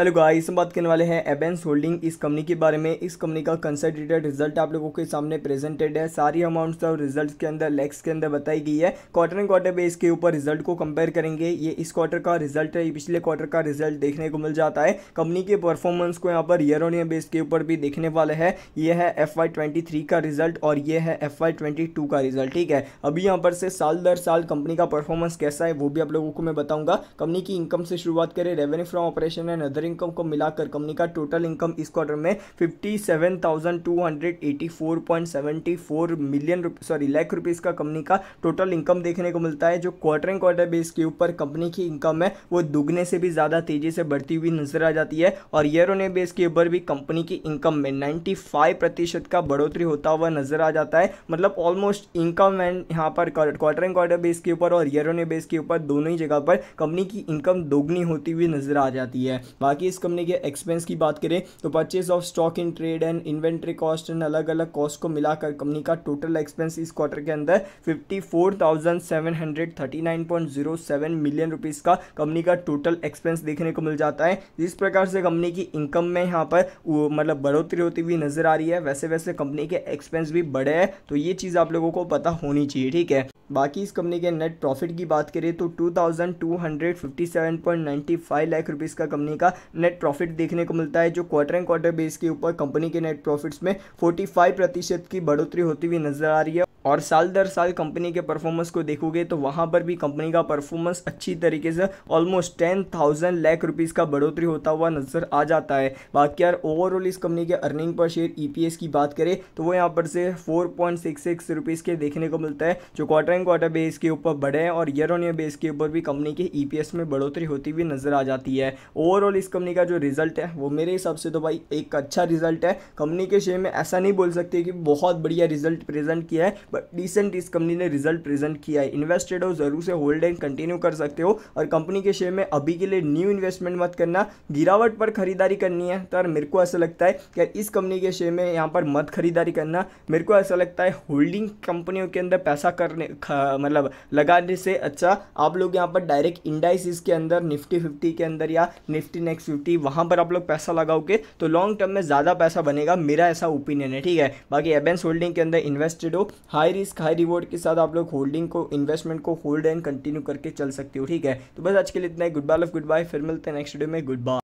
hello guys हम बात करने वाले हैं एबेंस होल्डिंग इस कंपनी के बारे में इस कंपनी का कंसल्टेटेड रिजल्ट आप लोगों के सामने प्रेजेंटेड है सारी अमाउंट्स और रिजल्ट्स के अंदर लेक्स के अंदर बताई गई है क्वार्टर एंड क्वार्टर बेस के ऊपर रिजल्ट को कंपेयर करेंगे ये इस क्वार्टर का रिजल्ट है पिछले क्वार्टर का रिजल्ट देखने को मिल जाता है कंपनी के परफॉर्मेंस को यहाँ per year on year base के ऊपर भी देखने वाला है ये है एफ का रिजल्ट और ये है एफ का रिजल्ट ठीक है अभी यहाँ पर से साल दर साल कंपनी का परफॉर्मेंस कैसा है वो भी आप लोगों को मैं बताऊँगा कंपनी की इनकम से शुरुआत करें revenue from operation and other income को मिलाकर कंपनी का टोटल इनकम इस क्वार्टर में fifty seven thousand two hundred eighty four point seventy four million sorry lakh rupees का कंपनी का टोटल इनकम देखने को मिलता है जो क्वार्टर एंड क्वार्टर बेस के ऊपर कंपनी की इनकम है वो दुगने से भी ज़्यादा तेज़ी से बढ़ती हुई नजर आ जाती है और ईयर ऑन ईयर बेस के ऊपर भी कंपनी की इनकम में नाइन्टी फाइव प्रतिशत का बढ़ोतरी होता हुआ नजर आ जाता है मतलब ऑलमोस्ट इनकम एंड यहाँ पर क्वार्टर एंड क्वार्टर बेस के ऊपर और ईयर ऑन ईयर बेस के ऊपर दोनों ही जगह पर कंपनी की इनकम दोगुनी होती हुई नजर आ जाती है बाकी इस कंपनी के एक्सपेंस की बात करें तो purchase of stock in trade and inventory cost and अलग अलग कॉस्ट को मिलाकर कंपनी का टोटल एक्सपेंस इस क्वार्टर के अंदर fifty four thousand seven hundred thirty nine point zero seven million rupees का कंपनी का टोटल एक्सपेंस देखने को मिल जाता है जिस प्रकार से कंपनी की इनकम में यहाँ पर मतलब बढ़ोतरी होती हुई नजर आ रही है वैसे वैसे कंपनी के एक्सपेंस भी बढ़े हैं तो ये चीज़ आप लोगों को पता होनी चाहिए ठीक है बाकी इस कंपनी के नेट प्रॉफिट की बात करें तो 2257.95 लाख रुपीस का कंपनी का नेट प्रॉफिट देखने को मिलता है जो क्वार्टर एंड क्वार्टर बेस के ऊपर कंपनी के नेट प्रॉफिट्स में 45 प्रतिशत की बढ़ोतरी होती हुई नजर आ रही है और साल दर साल कंपनी के परफॉर्मेंस को देखोगे तो वहाँ पर भी कंपनी का परफॉर्मेंस अच्छी तरीके से almost ten thousand lakh rupees का बढ़ोतरी होता हुआ नज़र आ जाता है बाकी यार ओवरऑल इस कंपनी के अर्निंग पर शेयर ईपीएस की बात करें तो वो यहाँ पर से four point six six rupees के देखने को मिलता है जो क्वार्टर एंड क्वार्टर बेस के ऊपर बढ़े हैं और ईयर ऑन ईयर बेस के ऊपर भी कंपनी के ई e में बढ़ोतरी होती हुई नज़र आ जाती है ओवरऑल इस कंपनी का जो रिजल्ट है वो मेरे हिसाब से तो भाई एक अच्छा रिजल्ट है कंपनी के शेयर में ऐसा नहीं बोल सकते कि बहुत बढ़िया रिजल्ट प्रेजेंट किया है बट रिसेंट इस कंपनी ने रिजल्ट प्रेजेंट किया है इन्वेस्टेड हो जरूर से होल्ड एंड कंटिन्यू कर सकते हो और कंपनी के शेयर में अभी के लिए न्यू इन्वेस्टमेंट मत करना गिरावट पर खरीदारी करनी है तो यार मेरे को ऐसा लगता है कि इस कंपनी के शेयर में यहाँ पर मत खरीदारी करना मेरे को ऐसा लगता है होल्डिंग कंपनियों के अंदर पैसा करने मतलब लगाने से अच्छा आप लोग यहाँ पर डायरेक्ट इंडाइसिस के अंदर निफ्टी फिफ्टी के अंदर या निफ्टी नेक्स्ट फिफ्टी वहाँ पर आप लोग पैसा लगाओगे तो लॉन्ग टर्म में ज़्यादा पैसा बनेगा मेरा ऐसा ओपिनियन है ठीक है बाकी एबेंस होल्डिंग के अंदर इन्वेस्टेड हो हाँ हाई रिस्क हाई रिवॉर्ड के साथ आप लोग होल्डिंग को इन्वेस्टमेंट को होल्ड एंड कंटिन्यू करके चल सकते हो ठीक है तो बस आज के लिए इतना ही good bye love good bye फिर मिलते हैं नेक्स्ट वीडियो में गुड बाय